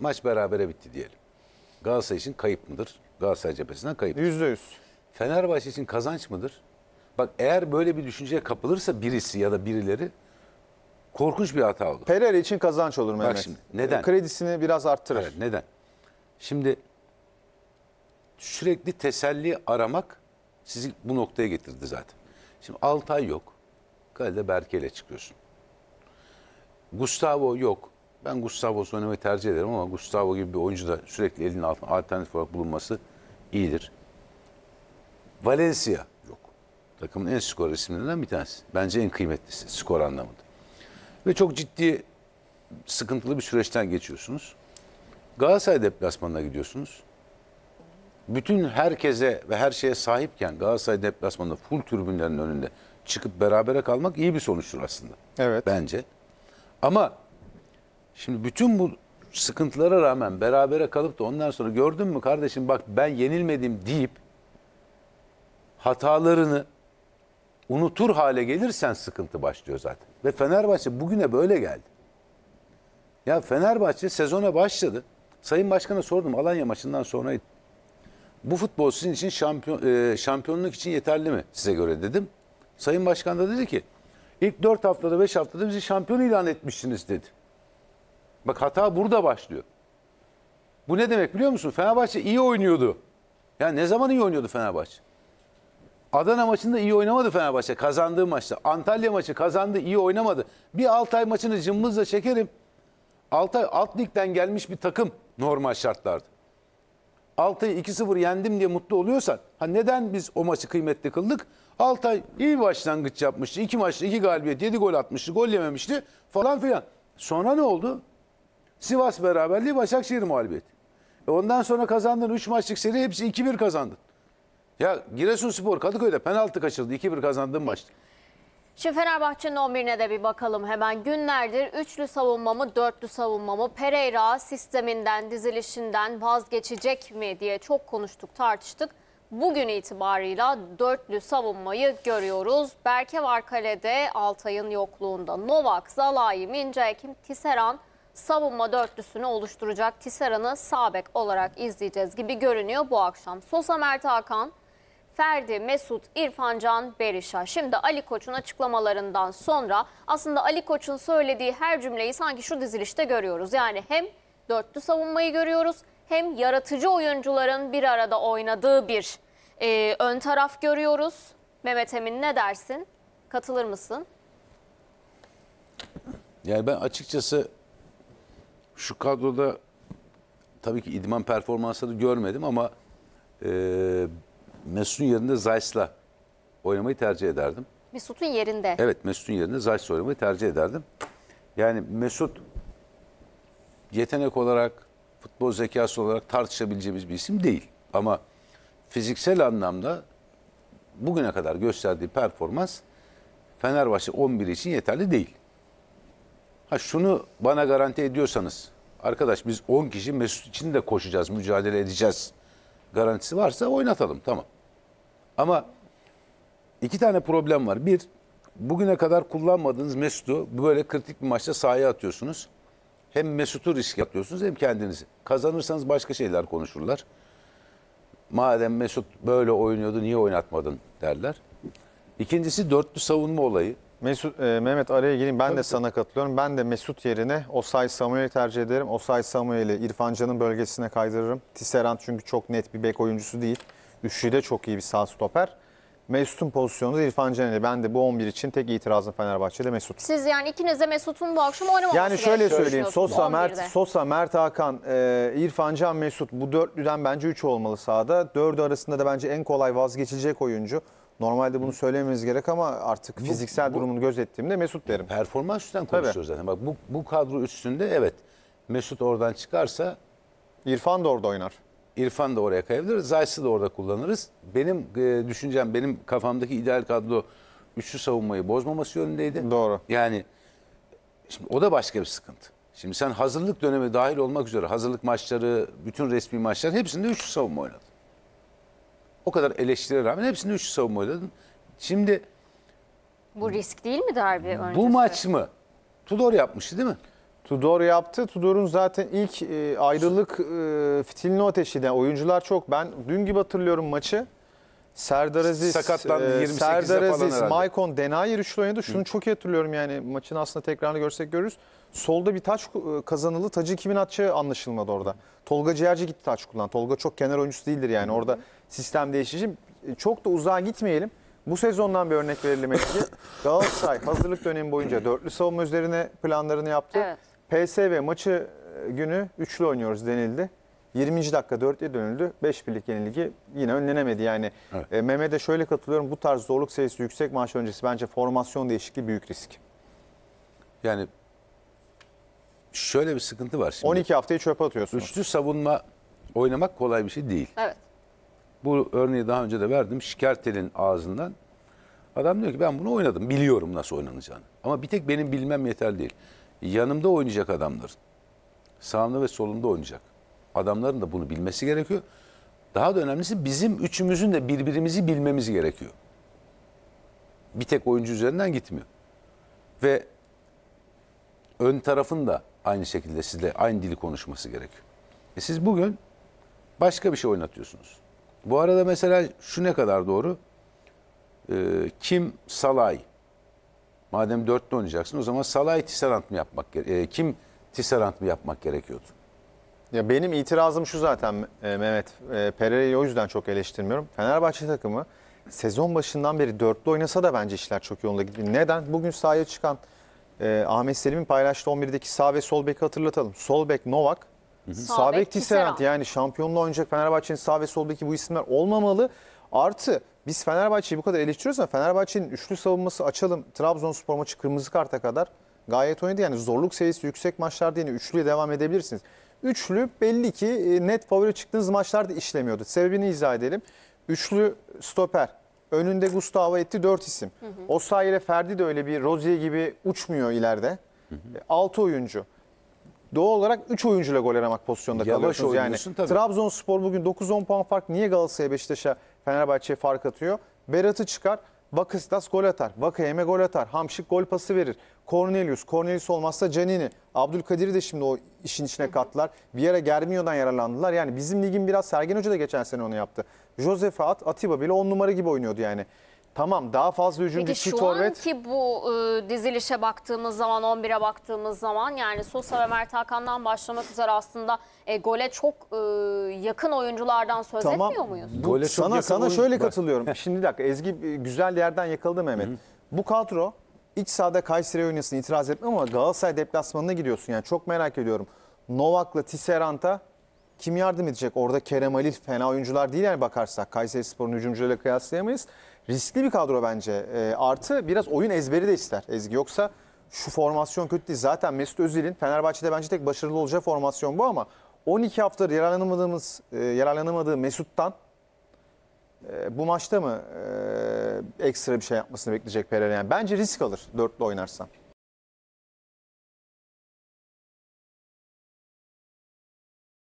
Maç berabere bitti diyelim. Galatasaray için kayıp mıdır? Galatasaray cephesinden kayıp. Yüzde yüz. Fenerbahçe için kazanç mıdır? Bak eğer böyle bir düşünceye kapılırsa birisi ya da birileri korkunç bir hata olur. Pereira için kazanç olur Mehmet. Bak şimdi neden? E, kredisini biraz arttırır. Evet, neden? Şimdi sürekli teselli aramak sizi bu noktaya getirdi zaten. Şimdi Altay yok. Kalede Berke ile çıkıyorsun. Gustavo yok. Ben Gustavo oynamayı tercih ederim ama Gustavo gibi bir oyuncu da sürekli elinin altında alternatif olarak bulunması iyidir. Valencia yok. Takımın en skor isimlerinden bir tanesi. Bence en kıymetlisi skor anlamında. Ve çok ciddi sıkıntılı bir süreçten geçiyorsunuz. Galatasaray deplasmanına gidiyorsunuz. Bütün herkese ve her şeye sahipken Galatasaray deplasmanında full türbünlerin önünde çıkıp berabere kalmak iyi bir sonuçtur aslında. Evet. Bence. Ama Şimdi bütün bu sıkıntılara rağmen berabere kalıp da ondan sonra gördün mü kardeşim bak ben yenilmedim deyip hatalarını unutur hale gelirsen sıkıntı başlıyor zaten. Ve Fenerbahçe bugüne böyle geldi. Ya Fenerbahçe sezona başladı. Sayın Başkan'a sordum Alanya maçından sonraydı. Bu futbol sizin için şampiyon, e, şampiyonluk için yeterli mi size göre dedim. Sayın Başkan da dedi ki ilk 4 haftada 5 haftada bizi şampiyon ilan etmişsiniz dedi. Bak hata burada başlıyor. Bu ne demek biliyor musun? Fenerbahçe iyi oynuyordu. Ya ne zaman iyi oynuyordu Fenerbahçe? Adana maçında iyi oynamadı Fenerbahçe kazandığı maçta. Antalya maçı kazandı iyi oynamadı. Bir Altay maçını cımbızla çekerim. Altay alt ligden gelmiş bir takım normal şartlarda. Altay'ı 2-0 yendim diye mutlu oluyorsan ha neden biz o maçı kıymetli kıldık? Altay iyi başlangıç yapmıştı. 2 maçta iki galibiyet yedi gol atmıştı. Gol yememişti falan filan. Sonra ne oldu? Sivas beraberliği, Başakşehir muhalibiyeti. E ondan sonra kazandın 3 maçlık seri hepsi 2-1 kazandın. Ya Giresunspor Kadıköy'de penaltı kaçırdı. 2-1 kazandın maç. Şimdi Fenerbahçe'nin 11'ine de bir bakalım hemen. Günlerdir üçlü savunmamı, dörtlü savunmamı Pereira sisteminden, dizilişinden vazgeçecek mi diye çok konuştuk, tartıştık. Bugün itibarıyla dörtlü savunmayı görüyoruz. Berke var kalede Altay'ın yokluğunda. Novak, Zalai, Mince, Ekim, Tiseran, savunma dörtlüsünü oluşturacak Tissera'nı sabek olarak izleyeceğiz gibi görünüyor bu akşam. Sosa Mert Hakan, Ferdi, Mesut, İrfan Can, Berisha. Şimdi Ali Koç'un açıklamalarından sonra aslında Ali Koç'un söylediği her cümleyi sanki şu dizilişte görüyoruz. Yani hem dörtlü savunmayı görüyoruz hem yaratıcı oyuncuların bir arada oynadığı bir e, ön taraf görüyoruz. Mehmet Emin ne dersin? Katılır mısın? Yani ben açıkçası şu kadroda tabii ki idman performansları görmedim ama e, Mesut'un yerinde Zayt'la oynamayı tercih ederdim. Mesut'un yerinde. Evet Mesut'un yerinde Zayt oynamayı tercih ederdim. Yani Mesut yetenek olarak, futbol zekası olarak tartışabileceğimiz bir isim değil. Ama fiziksel anlamda bugüne kadar gösterdiği performans Fenerbahçe 11 için yeterli değil. Ha şunu bana garanti ediyorsanız arkadaş biz 10 kişi Mesut için de koşacağız, mücadele edeceğiz garantisi varsa oynatalım tamam. Ama iki tane problem var. Bir, bugüne kadar kullanmadığınız Mesut'u böyle kritik bir maçta sahaya atıyorsunuz. Hem Mesut'u riske atıyorsunuz hem kendinizi. Kazanırsanız başka şeyler konuşurlar. Madem Mesut böyle oynuyordu niye oynatmadın derler. İkincisi dörtlü savunma olayı. Mesut, e, Mehmet araya gireyim. Ben Tabii de ki. sana katılıyorum. Ben de Mesut yerine Osay Samuel'i tercih ederim. Osay Samuel'i İrfan Can'ın bölgesine kaydırırım. Tisserand çünkü çok net bir bek oyuncusu değil. Üçlü de çok iyi bir sağ stoper. Mesut'un pozisyonu da İrfan Can Ben de bu 11 için tek itirazım Fenerbahçe'de Mesut. Siz yani ikiniz de Mesut'un bu akşam oynamaması Yani şöyle gerekiyor söyleyeyim. Sosa, Mert, Sosa, Mert Hakan, e, İrfan Can, Mesut. Bu dörtlüden bence 3 olmalı sahada. Dördü arasında da bence en kolay vazgeçilecek oyuncu. Normalde bunu söylememiz gerek ama artık bu, fiziksel bu, durumunu gözettiğimde Mesut derim. Performans üstünden konuşuyoruz Tabii. zaten. Bak bu, bu kadro üstünde evet Mesut oradan çıkarsa İrfan da orada oynar. İrfan da oraya kayabilir. Zayt'sı da orada kullanırız. Benim e, düşüncem, benim kafamdaki ideal kadro üçlü savunmayı bozmaması yönündeydi. Doğru. Yani şimdi o da başka bir sıkıntı. Şimdi sen hazırlık dönemi dahil olmak üzere hazırlık maçları, bütün resmi maçlar hepsinde üçlü savunma oynadın. O kadar eleştire rağmen hepsini üçlü savunma oynadın. Şimdi Bu risk değil mi Darbe öncesi? bu maç mı? Tudor yapmıştı değil mi? Tudor yaptı. Tudor'un zaten ilk e, ayrılık e, fitilini ateşi de oyuncular çok. Ben dün gibi hatırlıyorum maçı. Serdar Aziz, e, Sakatlandı, 28'de Serdar Aziz, herhalde. Maicon, Denayer üçlü oynadı. Şunu çok iyi hatırlıyorum yani maçın aslında tekrarını görsek görürüz. Solda bir taç kazanıldı. E, kazanılı. Tacı kimin atacağı anlaşılmadı orada. Tolga Ciğerci gitti taç kullan. Tolga çok kenar oyuncusu değildir yani. Orada sistem değişici. E, çok da uzağa gitmeyelim. Bu sezondan bir örnek verelim etki. Galatasaray hazırlık dönemi boyunca dörtlü savunma üzerine planlarını yaptı. Evet. PSV maçı e, günü üçlü oynuyoruz denildi. 20. dakika 4'e dönüldü. 5 birlik yenilgi yine önlenemedi. Yani evet. e, Mehmet'e şöyle katılıyorum. Bu tarz zorluk sayısı yüksek maç öncesi bence formasyon değişikliği büyük risk. Yani şöyle bir sıkıntı var şimdi. 12 haftayı çöpe atıyorsunuz. Üçlü savunma oynamak kolay bir şey değil. Evet. Bu örneği daha önce de verdim. Şikertel'in ağzından adam diyor ki ben bunu oynadım. Biliyorum nasıl oynanacağını. Ama bir tek benim bilmem yeterli değil. Yanımda oynayacak adamların. Sağımda ve solumda oynayacak. Adamların da bunu bilmesi gerekiyor. Daha da önemlisi bizim üçümüzün de birbirimizi bilmemiz gerekiyor. Bir tek oyuncu üzerinden gitmiyor. Ve ön tarafın da aynı şekilde sizle aynı dili konuşması gerekiyor. E siz bugün başka bir şey oynatıyorsunuz. Bu arada mesela şu ne kadar doğru? Ee, kim Salay? Madem dörtlü oynayacaksın o zaman Salay Tisserant mı yapmak gerekiyor? E, kim Tisserant mı yapmak gerekiyordu? Ya benim itirazım şu zaten e, Mehmet. E, Pereira'yı o yüzden çok eleştirmiyorum. Fenerbahçe takımı sezon başından beri dörtlü oynasa da bence işler çok yolunda gidiyor. Neden? Bugün sahaya çıkan e, Ahmet Selim'in paylaştığı 11'deki sağ ve sol beki hatırlatalım. Sol bek Novak, Sabek Tisserand yani şampiyonla oynayacak Fenerbahçe'nin sağ ve soldaki bu isimler olmamalı. Artı biz Fenerbahçe'yi bu kadar eleştiriyoruz ama Fenerbahçe'nin üçlü savunması açalım. Trabzonspor maçı kırmızı karta kadar gayet oynadı. Yani zorluk seviyesi yüksek maçlarda yine üçlüye devam edebilirsiniz. Üçlü belli ki e, net favori çıktığınız maçlarda işlemiyordu. Sebebini izah edelim. Üçlü stoper. Önünde Gustavo etti dört isim. Hı hı. Osayi ile Ferdi de öyle bir Rozier gibi uçmuyor ileride. Hı hı. E, altı oyuncu doğal olarak 3 oyuncuyla gol aramak pozisyonda Yavaş kalıyorsunuz. Yani tabii. Trabzonspor bugün 9-10 puan fark niye Galatasaray'a, Beşiktaş'a, Fenerbahçe'ye fark atıyor? Berat'ı çıkar, Bakıstas gol atar, Vakayeme gol atar, Hamşik gol pası verir. Cornelius, Cornelius olmazsa Canini, Abdülkadir'i de şimdi o işin içine katlar. Bir yere Germiyodan yararlandılar. Yani bizim ligin biraz Sergen Hoca da geçen sene onu yaptı. Josefa at, Atiba bile on numara gibi oynuyordu yani. Tamam daha fazla hücumcu Peki çift şu anki bu e, dizilişe baktığımız zaman 11'e baktığımız zaman yani Sosa ve Mert Hakan'dan başlamak üzere aslında e, gole çok e, yakın oyunculardan söz Tamam. etmiyor muyuz? Gole çok sana yakın sana oyuncu- şöyle katılıyorum. Şimdi bir dakika Ezgi e, güzel yerden yakaladı Mehmet. Bu kadro iç sahada Kayseri oynasın itiraz etmem ama Galatasaray deplasmanına gidiyorsun yani çok merak ediyorum. Novak'la Tisserant'a kim yardım edecek? Orada Kerem Ali fena oyuncular değil yani bakarsak. Kayseri Spor'un hücumcularıyla kıyaslayamayız riskli bir kadro bence. E, artı biraz oyun ezberi de ister Ezgi. Yoksa şu formasyon kötü değil. Zaten Mesut Özil'in Fenerbahçe'de bence tek başarılı olacağı formasyon bu ama 12 haftadır yararlanamadığımız e, yararlanamadığı Mesut'tan e, bu maçta mı e, ekstra bir şey yapmasını bekleyecek Pereira? Yani bence risk alır dörtlü oynarsan.